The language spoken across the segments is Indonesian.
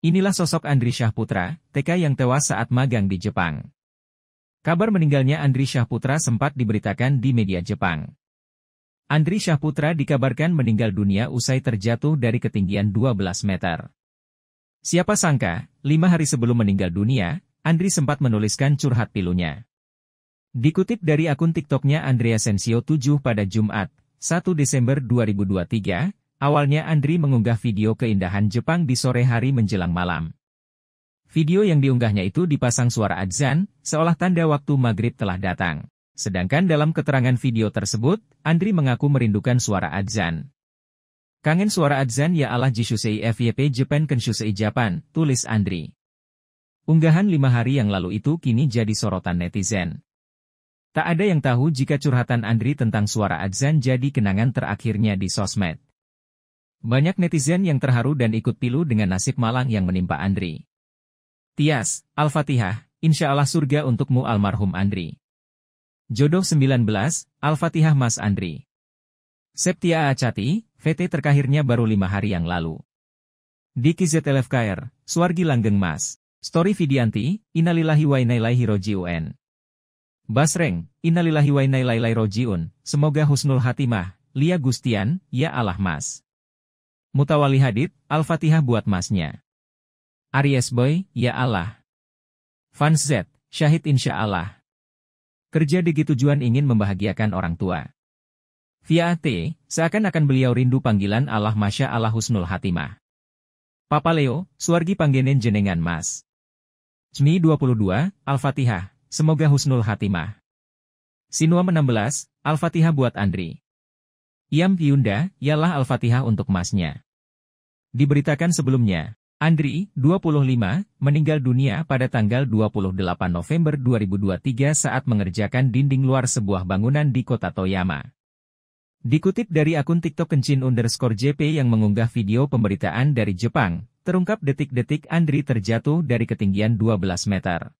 Inilah sosok Andri Syahputra, TK yang tewas saat magang di Jepang. Kabar meninggalnya Andri Syahputra sempat diberitakan di media Jepang. Andri Syahputra dikabarkan meninggal dunia usai terjatuh dari ketinggian 12 meter. Siapa sangka, lima hari sebelum meninggal dunia, Andri sempat menuliskan curhat pilunya. Dikutip dari akun TikToknya Andrea Sensio 7 pada Jumat, 1 Desember 2023, Awalnya Andri mengunggah video keindahan Jepang di sore hari menjelang malam. Video yang diunggahnya itu dipasang suara adzan, seolah tanda waktu maghrib telah datang. Sedangkan dalam keterangan video tersebut, Andri mengaku merindukan suara adzan. Kangen suara adzan ya Allah Jishusei FYP Japan Kenshusei Japan, tulis Andri. Unggahan lima hari yang lalu itu kini jadi sorotan netizen. Tak ada yang tahu jika curhatan Andri tentang suara adzan jadi kenangan terakhirnya di sosmed. Banyak netizen yang terharu dan ikut pilu dengan nasib malang yang menimpa Andri. Tias, Al-Fatihah, insya Allah surga untukmu almarhum Andri. Jodoh 19, Al-Fatihah Mas Andri. Septia Acati, VT terkahirnya baru lima hari yang lalu. Diki ZLFKR, Suargi Langgeng Mas. Story Vidianti, Innalillahi wa inna rojiun. Basreng, Innalillahi wa inna rojiun. Semoga husnul hatimah, Lia Gustian, ya Allah Mas. Mutawali Hadid, Al-Fatihah buat masnya. Aries Boy, Ya Allah. Fans Z, Syahid Insya Allah. Kerja di tujuan ingin membahagiakan orang tua. Via T, seakan-akan beliau rindu panggilan Allah Masya Allah Husnul Hatimah. Papa Leo, suargi panggenen jenengan mas. Jmi 22, Al-Fatihah, semoga Husnul Hatimah. Sinua 16, Al-Fatihah buat Andri. Yam Yunda ialah Al-Fatihah untuk emasnya. Diberitakan sebelumnya, Andri, 25, meninggal dunia pada tanggal 28 November 2023 saat mengerjakan dinding luar sebuah bangunan di kota Toyama. Dikutip dari akun TikTok Kencin underscore JP yang mengunggah video pemberitaan dari Jepang, terungkap detik-detik Andri terjatuh dari ketinggian 12 meter.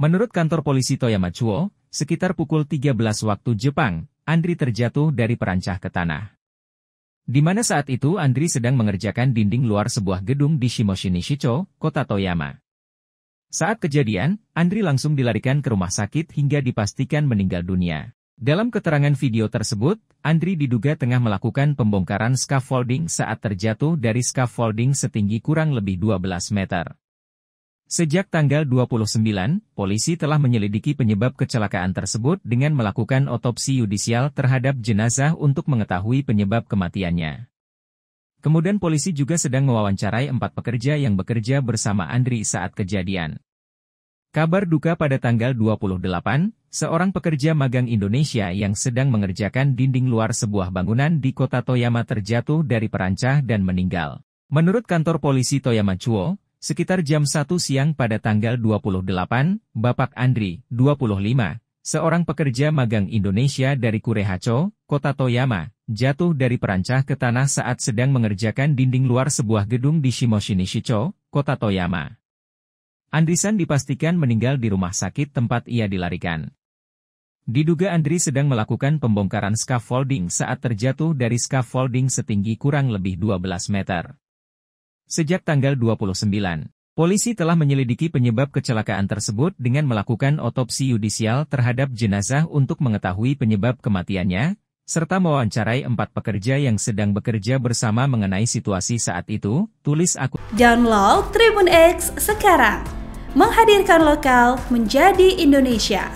Menurut kantor polisi Toyama Chuo, sekitar pukul 13 waktu Jepang, Andri terjatuh dari perancah ke tanah. Di mana saat itu Andri sedang mengerjakan dinding luar sebuah gedung di Shimoshinishicho, kota Toyama. Saat kejadian, Andri langsung dilarikan ke rumah sakit hingga dipastikan meninggal dunia. Dalam keterangan video tersebut, Andri diduga tengah melakukan pembongkaran scaffolding saat terjatuh dari scaffolding setinggi kurang lebih 12 meter. Sejak tanggal 29, polisi telah menyelidiki penyebab kecelakaan tersebut dengan melakukan otopsi yudisial terhadap jenazah untuk mengetahui penyebab kematiannya. Kemudian polisi juga sedang mewawancarai empat pekerja yang bekerja bersama Andri saat kejadian. Kabar duka pada tanggal 28, seorang pekerja magang Indonesia yang sedang mengerjakan dinding luar sebuah bangunan di kota Toyama terjatuh dari perancah dan meninggal. Menurut kantor polisi Toyama Chuo, Sekitar jam 1 siang pada tanggal 28, Bapak Andri, 25, seorang pekerja magang Indonesia dari Kurehacho, kota Toyama, jatuh dari perancah ke tanah saat sedang mengerjakan dinding luar sebuah gedung di Shimoshinishicho, kota Toyama. Andrisan dipastikan meninggal di rumah sakit tempat ia dilarikan. Diduga Andri sedang melakukan pembongkaran scaffolding saat terjatuh dari scaffolding setinggi kurang lebih 12 meter. Sejak tanggal 29, polisi telah menyelidiki penyebab kecelakaan tersebut dengan melakukan otopsi yudisial terhadap jenazah untuk mengetahui penyebab kematiannya, serta mewawancarai empat pekerja yang sedang bekerja bersama mengenai situasi saat itu, tulis aku. Download Tribun X sekarang, menghadirkan lokal menjadi Indonesia.